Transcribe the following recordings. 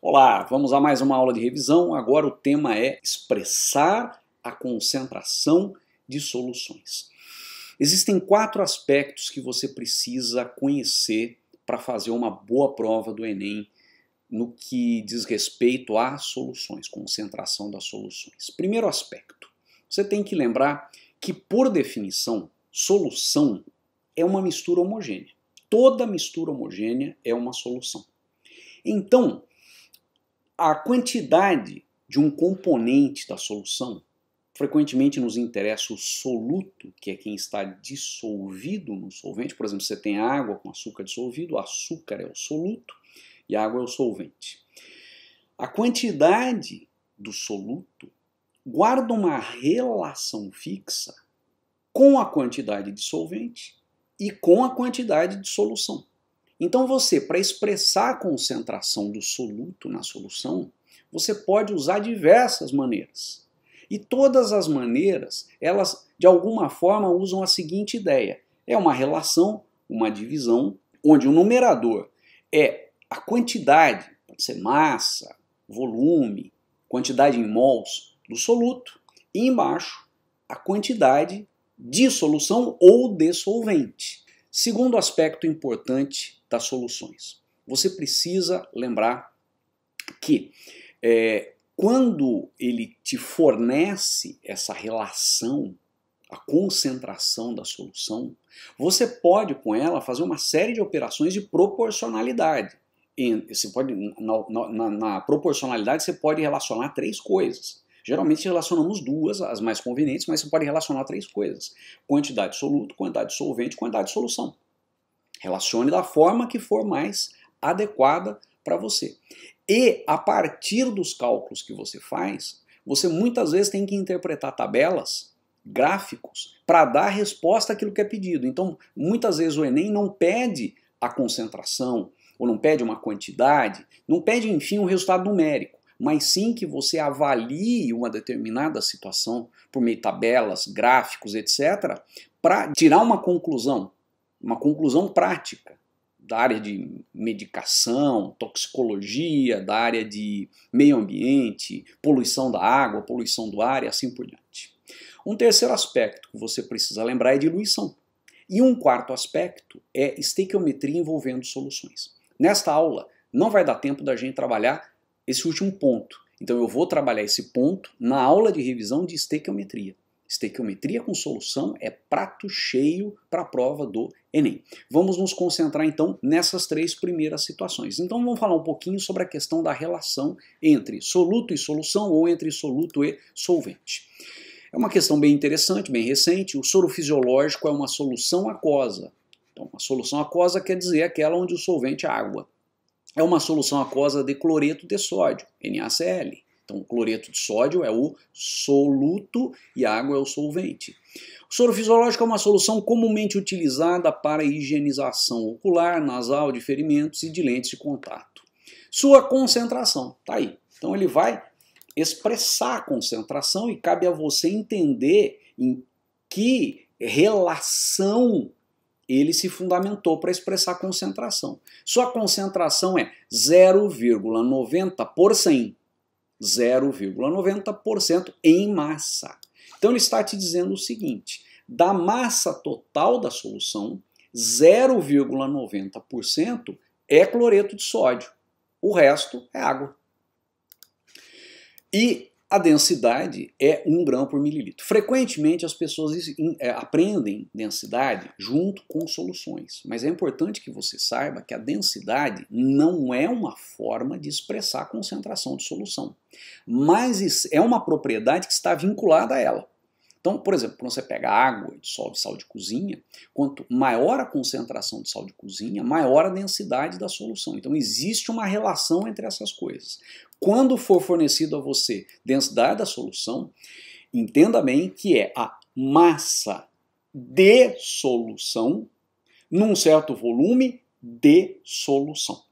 Olá, vamos a mais uma aula de revisão. Agora o tema é expressar a concentração de soluções. Existem quatro aspectos que você precisa conhecer para fazer uma boa prova do Enem no que diz respeito a soluções, concentração das soluções. Primeiro aspecto, você tem que lembrar que, por definição, solução é uma mistura homogênea. Toda mistura homogênea é uma solução. Então, a quantidade de um componente da solução frequentemente nos interessa o soluto, que é quem está dissolvido no solvente. Por exemplo, você tem água com açúcar dissolvido, o açúcar é o soluto e a água é o solvente. A quantidade do soluto guarda uma relação fixa com a quantidade de solvente e com a quantidade de solução. Então você, para expressar a concentração do soluto na solução, você pode usar diversas maneiras. E todas as maneiras, elas de alguma forma usam a seguinte ideia: é uma relação, uma divisão, onde o numerador é a quantidade, pode ser massa, volume, quantidade em mols do soluto, e embaixo a quantidade de solução ou de solvente. Segundo aspecto importante das soluções, você precisa lembrar que é, quando ele te fornece essa relação, a concentração da solução, você pode com ela fazer uma série de operações de proporcionalidade. E você pode, na, na, na proporcionalidade, você pode relacionar três coisas. Geralmente relacionamos duas, as mais convenientes, mas você pode relacionar três coisas: quantidade de soluto, quantidade de solvente, quantidade de solução. Relacione da forma que for mais adequada para você. E a partir dos cálculos que você faz, você muitas vezes tem que interpretar tabelas, gráficos, para dar resposta àquilo que é pedido. Então, muitas vezes o Enem não pede a concentração, ou não pede uma quantidade, não pede, enfim, um resultado numérico mas sim que você avalie uma determinada situação por meio de tabelas, gráficos, etc., para tirar uma conclusão, uma conclusão prática da área de medicação, toxicologia, da área de meio ambiente, poluição da água, poluição do ar e assim por diante. Um terceiro aspecto que você precisa lembrar é diluição. E um quarto aspecto é estequiometria envolvendo soluções. Nesta aula, não vai dar tempo da gente trabalhar esse último ponto. Então eu vou trabalhar esse ponto na aula de revisão de estequiometria. Estequiometria com solução é prato cheio para a prova do Enem. Vamos nos concentrar então nessas três primeiras situações. Então vamos falar um pouquinho sobre a questão da relação entre soluto e solução ou entre soluto e solvente. É uma questão bem interessante, bem recente. O soro fisiológico é uma solução aquosa. Então, uma solução aquosa quer dizer aquela onde o solvente é água é uma solução aquosa de cloreto de sódio, NaCl. Então, o cloreto de sódio é o soluto e a água é o solvente. O soro fisiológico é uma solução comumente utilizada para higienização ocular, nasal, de ferimentos e de lentes de contato. Sua concentração, tá aí. Então, ele vai expressar a concentração e cabe a você entender em que relação ele se fundamentou para expressar concentração. Sua concentração é 0,90 por 100. 0,90% em massa. Então ele está te dizendo o seguinte: da massa total da solução, 0,90% é cloreto de sódio. O resto é água. E a densidade é 1 grão por mililitro. Frequentemente as pessoas é, aprendem densidade junto com soluções, mas é importante que você saiba que a densidade não é uma forma de expressar a concentração de solução, mas é uma propriedade que está vinculada a ela. Então, por exemplo, quando você pega água e dissolve sal de cozinha, quanto maior a concentração de sal de cozinha, maior a densidade da solução. Então, existe uma relação entre essas coisas. Quando for fornecido a você densidade da solução, entenda bem que é a massa de solução num certo volume de solução.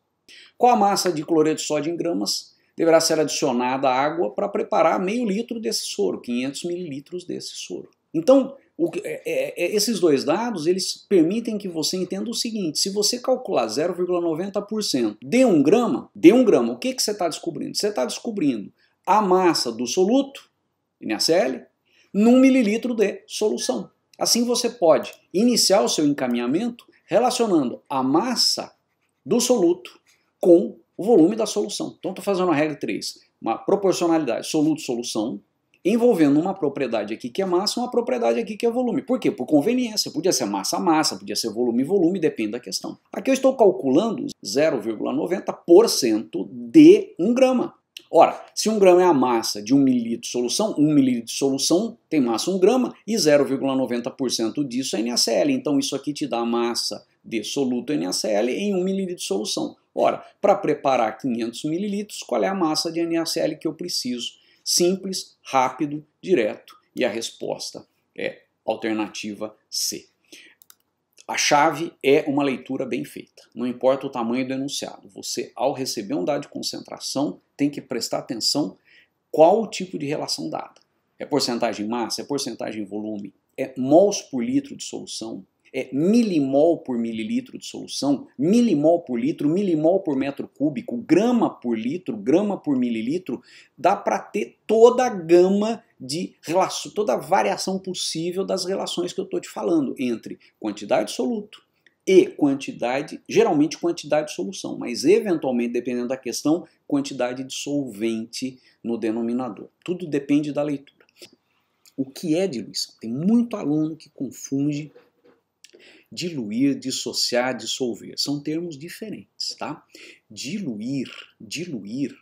Qual a massa de cloreto de sódio em gramas? deverá ser adicionada água para preparar meio litro desse soro, 500 mililitros desse soro. Então, o, é, é, é, esses dois dados eles permitem que você entenda o seguinte: se você calcular 0,90% de um grama, de um grama, o que, que você está descobrindo? Você está descobrindo a massa do soluto, NaCl, num mililitro de solução. Assim você pode iniciar o seu encaminhamento relacionando a massa do soluto com o volume da solução. Então estou fazendo a regra 3, uma proporcionalidade soluto-solução, envolvendo uma propriedade aqui que é massa, uma propriedade aqui que é volume. Por quê? Por conveniência. Podia ser massa-massa, podia ser volume-volume, depende da questão. Aqui eu estou calculando 0,90% de 1 grama. Ora, se 1 grama é a massa de 1 mililitro de solução, 1 mililitro de solução tem massa 1 grama e 0,90% disso é NaCl. Então isso aqui te dá massa de soluto NaCl em 1 mililitro de solução. Ora, para preparar 500 mililitros, qual é a massa de NaCl que eu preciso? Simples, rápido, direto. E a resposta é alternativa C. A chave é uma leitura bem feita. Não importa o tamanho do enunciado, você, ao receber um dado de concentração, tem que prestar atenção qual o tipo de relação dada. É porcentagem massa? É porcentagem volume? É mols por litro de solução? é, milimol por mililitro de solução, milimol por litro, milimol por metro cúbico, grama por litro, grama por mililitro, dá para ter toda a gama de relação, toda a variação possível das relações que eu estou te falando entre quantidade de soluto e quantidade, geralmente quantidade de solução, mas eventualmente, dependendo da questão, quantidade de solvente no denominador. Tudo depende da leitura. O que é diluição? Tem muito aluno que confunde diluir, dissociar, dissolver. São termos diferentes, tá? Diluir, diluir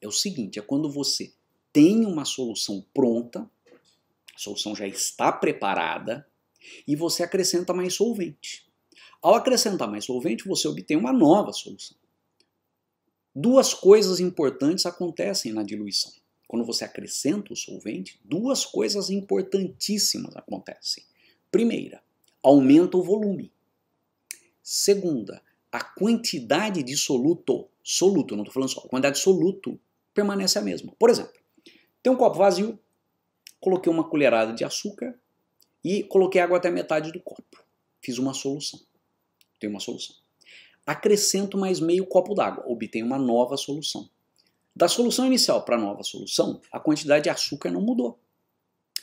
é o seguinte, é quando você tem uma solução pronta, a solução já está preparada e você acrescenta mais solvente. Ao acrescentar mais solvente, você obtém uma nova solução. Duas coisas importantes acontecem na diluição. Quando você acrescenta o solvente, duas coisas importantíssimas acontecem. Primeira, aumenta o volume. Segunda, a quantidade de soluto, soluto, não estou falando só, a quantidade de soluto permanece a mesma. Por exemplo, tem um copo vazio, coloquei uma colherada de açúcar e coloquei água até metade do copo. Fiz uma solução. Tenho uma solução. Acrescento mais meio copo d'água, obtenho uma nova solução. Da solução inicial para a nova solução, a quantidade de açúcar não mudou,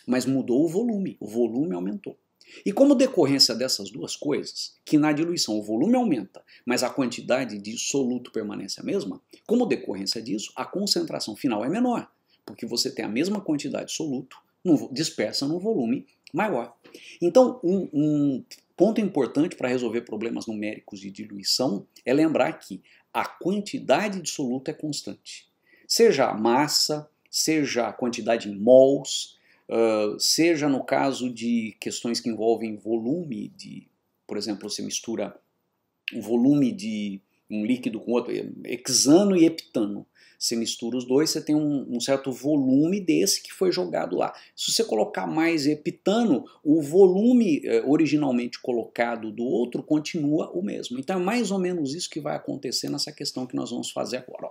mas mudou o volume, o volume aumentou. E como decorrência dessas duas coisas, que na diluição o volume aumenta, mas a quantidade de soluto permanece a mesma, como decorrência disso, a concentração final é menor, porque você tem a mesma quantidade de soluto dispersa num volume maior. Então, um, um ponto importante para resolver problemas numéricos de diluição é lembrar que a quantidade de soluto é constante. Seja a massa, seja a quantidade em mols, Uh, seja no caso de questões que envolvem volume de, por exemplo, você mistura o volume de um líquido com outro, hexano e heptano. Você mistura os dois, você tem um, um, certo volume desse que foi jogado lá. Se você colocar mais heptano, o volume eh, originalmente colocado do outro continua o mesmo. Então é mais ou menos isso que vai acontecer nessa questão que nós vamos fazer agora. Ó.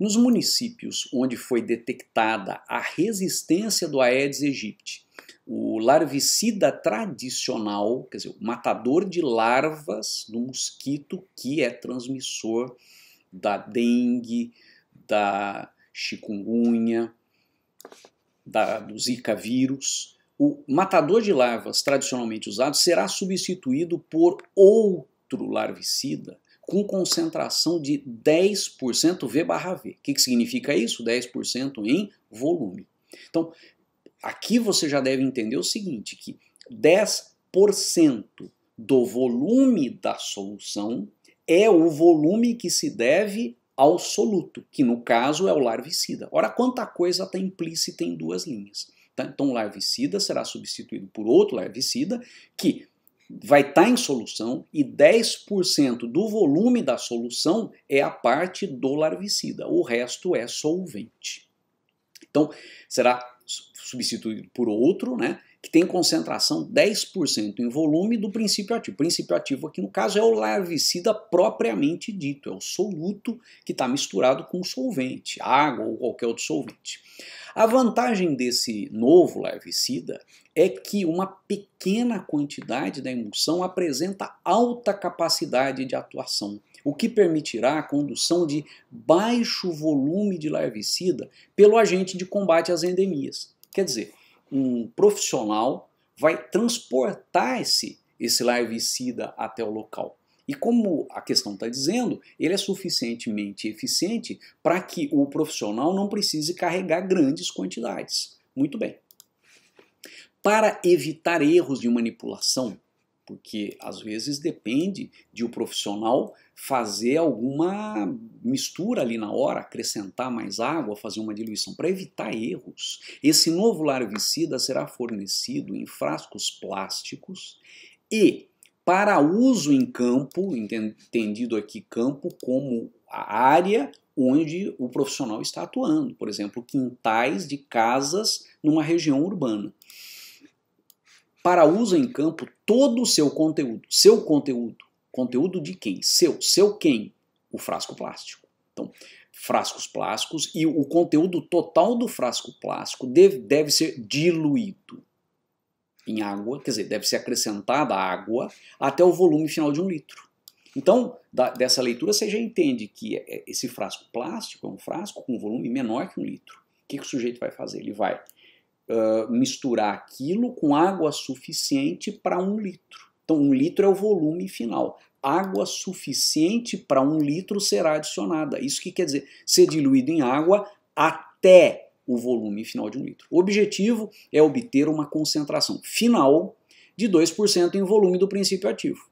Nos municípios onde foi detectada a resistência do Aedes aegypti o larvicida tradicional, quer dizer, o matador de larvas do mosquito que é transmissor da dengue, da chikungunya, da, do zika vírus. O matador de larvas tradicionalmente usado será substituído por outro larvicida com concentração de 10% V barra V. O que, que significa isso? 10% em volume. Então, Aqui você já deve entender o seguinte, que 10% do volume da solução é o volume que se deve ao soluto, que no caso é o larvicida. Ora, quanta coisa está implícita em duas linhas. Tá? Então, o larvicida será substituído por outro larvicida que vai estar tá em solução e 10% do volume da solução é a parte do larvicida, o resto é solvente. Então, será substituído por outro, né, que tem concentração 10% em volume do princípio ativo. O princípio ativo aqui, no caso, é o larvicida propriamente dito, é o soluto que está misturado com o solvente, água ou qualquer outro solvente. A vantagem desse novo larvicida é que uma pequena quantidade da emulsão apresenta alta capacidade de atuação o que permitirá a condução de baixo volume de larvicida pelo agente de combate às endemias. Quer dizer, um profissional vai transportar esse, esse larvicida até o local. E como a questão está dizendo, ele é suficientemente eficiente para que o profissional não precise carregar grandes quantidades. Muito bem. Para evitar erros de manipulação, porque às vezes depende de o um profissional fazer alguma mistura ali na hora, acrescentar mais água, fazer uma diluição, para evitar erros. Esse novo larvicida será fornecido em frascos plásticos e para uso em campo, entendido aqui campo como a área onde o profissional está atuando, por exemplo, quintais de casas numa região urbana para uso em campo todo o seu conteúdo. Seu conteúdo. Conteúdo de quem? Seu. Seu quem? O frasco plástico. Então, frascos plásticos e o conteúdo total do frasco plástico deve, deve ser diluído em água, quer dizer, deve ser acrescentada água até o volume final de um litro. Então, da, dessa leitura você já entende que é, é, esse frasco plástico é um frasco com volume menor que um litro. O que, que o sujeito vai fazer? Ele vai uh, misturar aquilo com água suficiente para um litro. Então, um litro é o volume final. Água suficiente para um litro será adicionada. Isso que quer dizer ser diluído em água até o volume final de um litro. O objetivo é obter uma concentração final de 2% em volume do princípio ativo.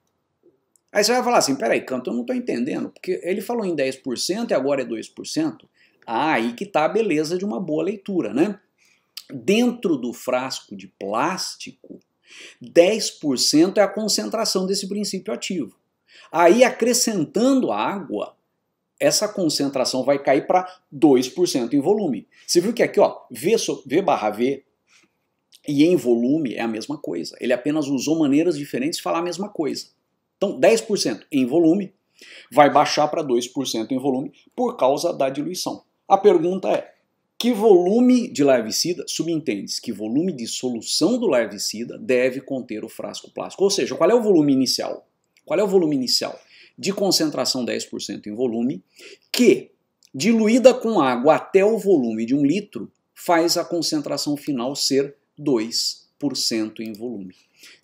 Aí você vai falar assim, peraí, Canto, eu não estou entendendo, porque ele falou em 10% e agora é 2%. Ah, aí que está a beleza de uma boa leitura, né? Dentro do frasco de plástico, 10% é a concentração desse princípio ativo. Aí, acrescentando água, essa concentração vai cair para 2% em volume. Você viu que aqui, ó, V, v barra V e em volume é a mesma coisa. Ele apenas usou maneiras diferentes de falar a mesma coisa. Então, 10% em volume vai baixar para 2% em volume por causa da diluição. A pergunta é: que volume de larvicida, subentende-se, que volume de solução do larvicida deve conter o frasco plástico. Ou seja, qual é o volume inicial? Qual é o volume inicial? De concentração 10% em volume, que diluída com água até o volume de um litro, faz a concentração final ser 2% em volume.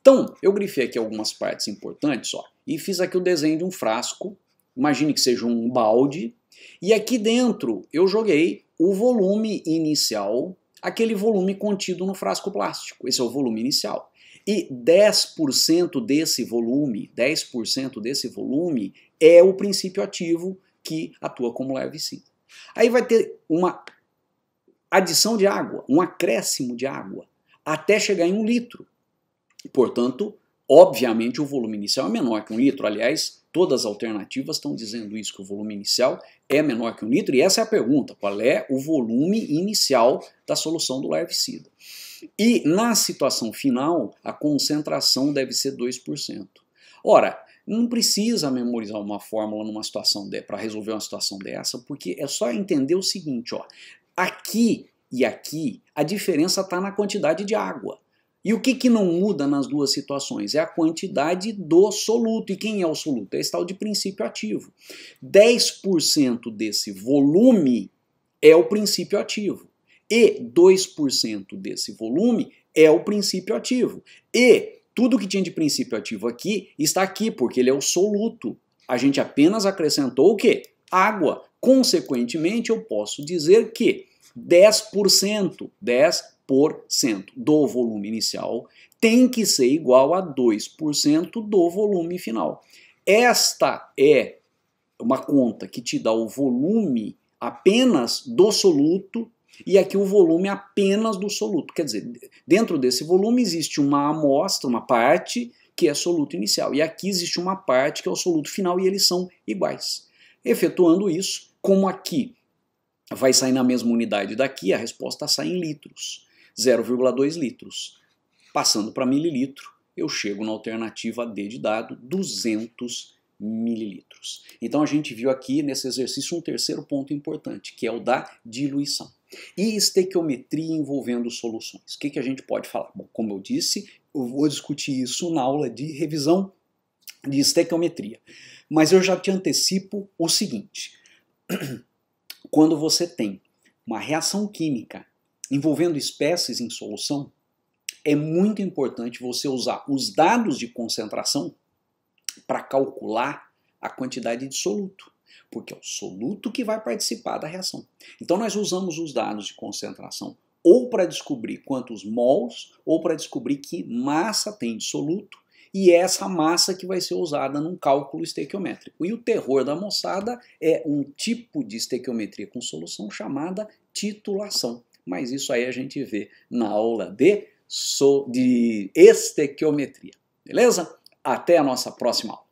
Então, eu grifei aqui algumas partes importantes ó, e fiz aqui o desenho de um frasco. Imagine que seja um balde. E aqui dentro eu joguei o volume inicial, aquele volume contido no frasco plástico. Esse é o volume inicial. E 10% desse volume, 10% desse volume é o princípio ativo que atua como leve larvicida. Aí vai ter uma adição de água, um acréscimo de água, até chegar em um litro. Portanto, obviamente o volume inicial é menor que um litro. Aliás, Todas as alternativas estão dizendo isso, que o volume inicial é menor que um litro, e essa é a pergunta: qual é o volume inicial da solução do larvicida? E na situação final, a concentração deve ser 2%. Ora, não precisa memorizar uma fórmula numa situação para resolver uma situação dessa, porque é só entender o seguinte: ó, aqui e aqui a diferença está na quantidade de água. E o que, que não muda nas duas situações? É a quantidade do soluto. E quem é o soluto? É esse tal de princípio ativo. 10% desse volume é o princípio ativo. E 2% desse volume é o princípio ativo. E tudo que tinha de princípio ativo aqui está aqui, porque ele é o soluto. A gente apenas acrescentou o quê? Água. Consequentemente, eu posso dizer que 10%, 10 2% do volume inicial tem que ser igual a 2% do volume final. Esta é uma conta que te dá o volume apenas do soluto e aqui o volume apenas do soluto. Quer dizer, dentro desse volume existe uma amostra, uma parte que é soluto inicial e aqui existe uma parte que é o soluto final e eles são iguais. Efetuando isso, como aqui vai sair na mesma unidade daqui, a resposta sai em litros. 0,2 litros. Passando para mililitro, eu chego na alternativa D de dado, 200 mililitros. Então a gente viu aqui nesse exercício um terceiro ponto importante, que é o da diluição. E estequiometria envolvendo soluções. O que, que a gente pode falar? Bom, como eu disse, eu vou discutir isso na aula de revisão de estequiometria. Mas eu já te antecipo o seguinte: quando você tem uma reação química envolvendo espécies em solução, é muito importante você usar os dados de concentração para calcular a quantidade de soluto, porque é o soluto que vai participar da reação. Então nós usamos os dados de concentração ou para descobrir quantos mols ou para descobrir que massa tem de soluto e é essa massa que vai ser usada num cálculo estequiométrico. E o terror da moçada é um tipo de estequiometria com solução chamada titulação mas isso aí a gente vê na aula de, so, de estequiometria. Beleza? Até a nossa próxima aula.